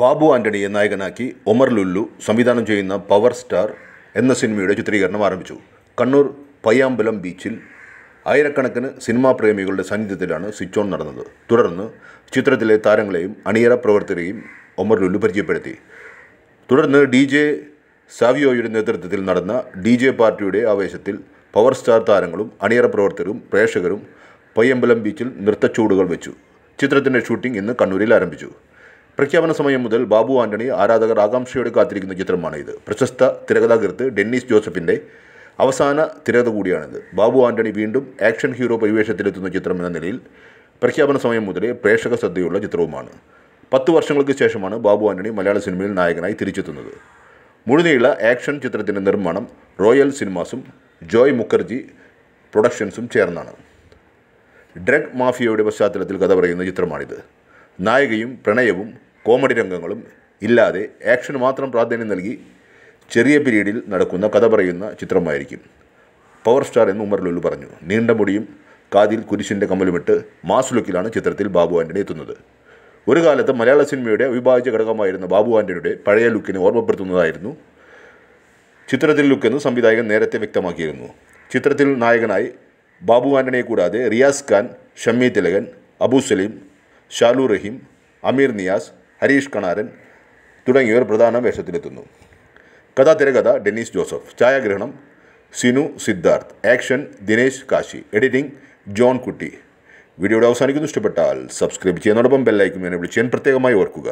ബാബു ആൻ്റണിയെ നായകനാക്കി ഒമർ ലുല്ലു സംവിധാനം ചെയ്യുന്ന പവർ സ്റ്റാർ എന്ന സിനിമയുടെ ചിത്രീകരണം ആരംഭിച്ചു കണ്ണൂർ പയ്യാമ്പലം ബീച്ചിൽ ആയിരക്കണക്കിന് സിനിമാ പ്രേമികളുടെ സാന്നിധ്യത്തിലാണ് സ്വിച്ച് ഓൺ നടന്നത് തുടർന്ന് ചിത്രത്തിലെ താരങ്ങളെയും അണിയറ പ്രവർത്തകരെയും ഒമർ ലുല്ലു പരിചയപ്പെടുത്തി തുടർന്ന് ഡി ജെ സാവിയോയുടെ നേതൃത്വത്തിൽ നടന്ന ഡി ജെ പാർട്ടിയുടെ ആവേശത്തിൽ പവർ സ്റ്റാർ താരങ്ങളും അണിയറ പ്രവർത്തകരും പ്രേക്ഷകരും പയ്യമ്പലം ബീച്ചിൽ നൃത്തച്ചൂടുകൾ വെച്ചു ചിത്രത്തിൻ്റെ ഷൂട്ടിംഗ് ഇന്ന് കണ്ണൂരിൽ ആരംഭിച്ചു പ്രഖ്യാപന സമയം മുതൽ ബാബു ആന്റണി ആരാധകർ ആകാംക്ഷയോടെ കാത്തിരിക്കുന്ന ചിത്രമാണ് ഇത് പ്രശസ്ത തിരകഥാകൃത്ത് ഡെന്നീസ് ജോസഫിൻ്റെ അവസാന തിരകഥ കൂടിയാണിത് ബാബു ആന്റണി വീണ്ടും ആക്ഷൻ ഹീറോ പരിവേഷത്തിലെത്തുന്ന ചിത്രം എന്ന നിലയിൽ പ്രഖ്യാപന സമയം മുതലേ പ്രേക്ഷക ശ്രദ്ധയുള്ള ചിത്രവുമാണ് പത്ത് വർഷങ്ങൾക്ക് ശേഷമാണ് ബാബു ആന്റണി മലയാള സിനിമയിൽ നായകനായി തിരിച്ചെത്തുന്നത് മുഴുനീള ആക്ഷൻ ചിത്രത്തിൻ്റെ നിർമ്മാണം റോയൽ സിനിമാസും ജോയ് മുഖർജി പ്രൊഡക്ഷൻസും ചേർന്നാണ് ഡ്രഗ് മാഫിയയുടെ പശ്ചാത്തലത്തിൽ കഥ പറയുന്ന ചിത്രമാണിത് നായികയും പ്രണയവും കോമഡി രംഗങ്ങളും ഇല്ലാതെ ആക്ഷന് മാത്രം പ്രാധാന്യം നൽകി ചെറിയ പീരീഡിൽ നടക്കുന്ന കഥ പറയുന്ന ചിത്രമായിരിക്കും പവർ സ്റ്റാർ എന്ന് ഉമർ ലുല്ലു പറഞ്ഞു നീണ്ട മുടിയും കാതിൽ കുരിശിൻ്റെ കമ്മലുമിട്ട് മാസ് ലുക്കിലാണ് ചിത്രത്തിൽ ബാബു ആൻ്റണി എത്തുന്നത് ഒരു കാലത്ത് മലയാള സിനിമയുടെ അവിഭാജ്യ ഘടകമായിരുന്ന ബാബു ആൻ്റണിയുടെ പഴയ ലുക്കിനെ ഓർമ്മപ്പെടുത്തുന്നതായിരുന്നു ചിത്രത്തിൽ ലുക്കെന്ന് സംവിധായകൻ നേരത്തെ വ്യക്തമാക്കിയിരുന്നു ചിത്രത്തിൽ നായകനായി ബാബു ആൻ്റണിയെ കൂടാതെ റിയാസ് ഖാൻ ഷമ്മി തിലകൻ അബു സലീം ഷാലു റഹീം അമീർ നിയാസ് ഹരീഷ് കണാരൻ തുടങ്ങിയവർ പ്രധാന വേഷത്തിലെത്തുന്നു കഥാ തിരകഥ ഡെന്നീസ് ജോസഫ് ഛായാഗ്രഹണം സിനു സിദ്ധാർത്ഥ് ആക്ഷൻ ദിനേശ് കാശി എഡിറ്റിംഗ് ജോൺ കുട്ടി വീഡിയോയുടെ അവസാനിക്കുന്നു ഇഷ്ടപ്പെട്ടാൽ സബ്സ്ക്രൈബ് ചെയ്യുന്നതോടൊപ്പം ബെല്ലൈക്കും എന്നെ വിളിച്ച് ഞാൻ പ്രത്യേകമായി ഓർക്കുക